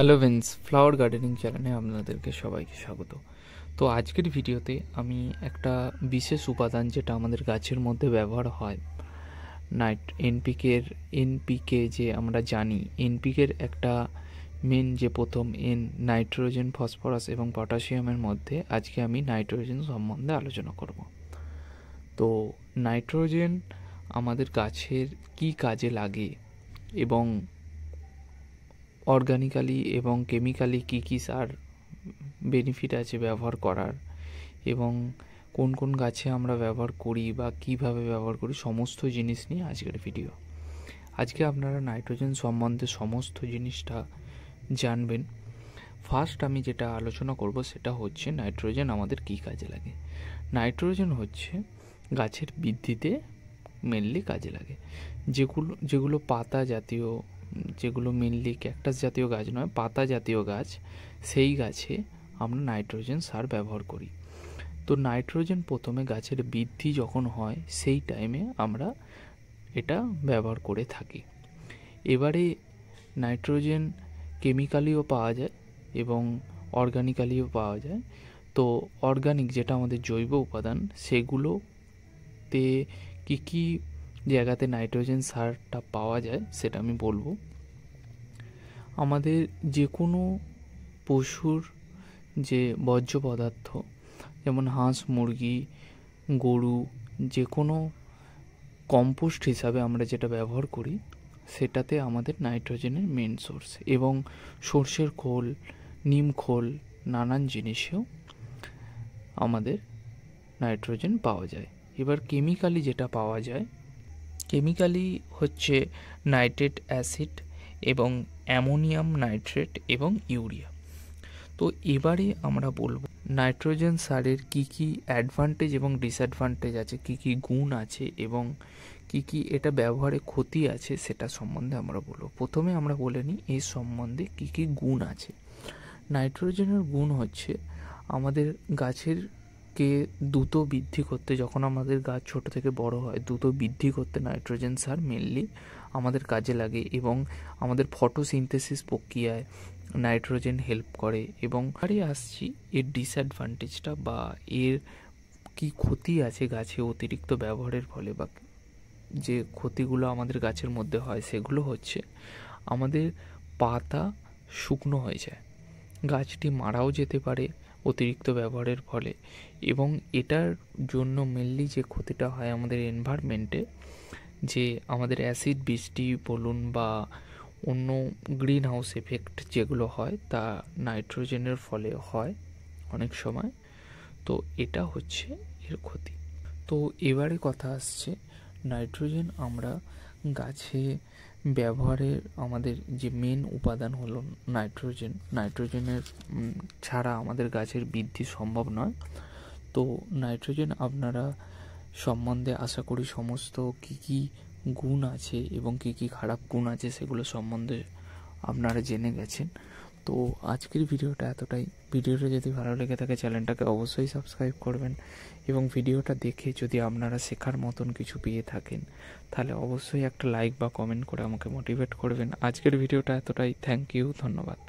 hello veins flower gardening চ্যানেলে আপনাদেরকে সবাইকে স্বাগত তো আজকের ভিডিওতে আমি একটা বিশেষ উপাদান যেটা আমাদের গাছের মধ্যে ব্যবহার হয় নাইট এনপিকের এনপিকে যে আমরা জানি এনপিকের একটা মেন যে প্রথম এন নাইট্রোজেন ফসফরাস এবং পটাশিয়ামের মধ্যে আজকে আমি নাইট্রোজেন সম্বন্ধে আলোচনা করব তো নাইট্রোজেন আমাদের গাছের কি কাজে লাগে এবং অর্গানিক্যালি এবং কেমিক্যালি কী কী সার বেনিফিট আছে ব্যবহার করার এবং কোন কোন গাছে আমরা ব্যবহার করি বা কিভাবে ব্যবহার করি সমস্ত জিনিস নিয়ে আজকের ভিডিও আজকে আপনারা নাইট্রোজেন সম্বন্ধে সমস্ত জিনিসটা জানবেন ফার্স্ট আমি যেটা আলোচনা করব সেটা হচ্ছে নাইট্রোজেন আমাদের কী কাজে লাগে নাইট্রোজেন হচ্ছে গাছের বৃদ্ধিতে মেনলি কাজে লাগে যেগুলো যেগুলো পাতা জাতীয় যেগুলো মেনলি ক্যাকটাস জাতীয় গাছ নয় পাতা জাতীয় গাছ সেই গাছে আমরা নাইট্রোজেন সার ব্যবহার করি তো নাইট্রোজেন প্রথমে গাছের বৃদ্ধি যখন হয় সেই টাইমে আমরা এটা ব্যবহার করে থাকি এবারে নাইট্রোজেন কেমিক্যালিও পাওয়া যায় এবং অর্গানিক্যালিও পাওয়া যায় তো অর্গানিক যেটা আমাদের জৈব উপাদান সেগুলোতে কী কী জায়গাতে নাইট্রোজেন সারটা পাওয়া যায় সেটা আমি বলবো আমাদের যে কোনো পশুর যে বর্জ্য পদার্থ যেমন হাঁস মুরগি গরু যে কোনো কম্পোস্ট হিসাবে আমরা যেটা ব্যবহার করি সেটাতে আমাদের নাইট্রোজেনের মেন সোর্স এবং সর্ষের খোল নিম খোল নানান জিনিসেও আমাদের নাইট্রোজেন পাওয়া যায় এবার কেমিক্যালি যেটা পাওয়া যায় কেমিক্যালি হচ্ছে নাইট্রেট অ্যাসিড এবং অ্যামোনিয়াম নাইট্রেট এবং ইউরিয়া তো এবারে আমরা বলবো নাইট্রোজেন সারের কি কি অ্যাডভান্টেজ এবং ডিসঅ্যাডভান্টেজ আছে কি কি গুণ আছে এবং কি কি এটা ব্যবহারে ক্ষতি আছে সেটা সম্বন্ধে আমরা বলবো প্রথমে আমরা বলে নিই এর সম্বন্ধে কি কি গুণ আছে নাইট্রোজেনের গুণ হচ্ছে আমাদের গাছের গাছকে দ্রুত বৃদ্ধি করতে যখন আমাদের গাছ ছোট থেকে বড় হয় দ্রুত বৃদ্ধি করতে নাইট্রোজেন সার মেনলি আমাদের কাজে লাগে এবং আমাদের ফটোসিনথেসিস প্রক্রিয়ায় নাইট্রোজেন হেল্প করে এবং আরে আসছি এর ডিসঅ্যাডভান্টেজটা বা এর কি ক্ষতি আছে গাছে অতিরিক্ত ব্যবহারের ফলে বা যে ক্ষতিগুলো আমাদের গাছের মধ্যে হয় সেগুলো হচ্ছে আমাদের পাতা শুকনো হয়ে যায় গাছটি মারাও যেতে পারে অতিরিক্ত ব্যবহারের ফলে এবং এটার জন্য মেনলি যে ক্ষতিটা হয় আমাদের এনভায়রনমেন্টে যে আমাদের অ্যাসিড বৃষ্টি বলুন বা অন্য গ্রিন হাউস এফেক্ট যেগুলো হয় তা নাইট্রোজেনের ফলে হয় অনেক সময় তো এটা হচ্ছে এর ক্ষতি তো এবারে কথা আসছে নাইট্রোজেন আমরা গাছে ব্যবহারের আমাদের যে মেন উপাদান হলো নাইট্রোজেন নাইট্রোজেনের ছাড়া আমাদের গাছের বৃদ্ধি সম্ভব নয় তো নাইট্রোজেন আপনারা সম্বন্ধে আশা করি সমস্ত কী কী গুণ আছে এবং কী কী খারাপ গুণ আছে সেগুলো সম্বন্ধে আপনারা জেনে গেছেন তো আজকের ভিডিওটা এতটাই ভিডিওটা যদি ভালো লেগে থাকে চ্যানেলটাকে অবশ্যই সাবস্ক্রাইব করবেন এবং ভিডিওটা দেখে যদি আপনারা শেখার মতন কিছু পেয়ে থাকেন তাহলে অবশ্যই একটা লাইক বা কমেন্ট করে আমাকে মোটিভেট করবেন আজকের ভিডিওটা এতটাই থ্যাংক ইউ ধন্যবাদ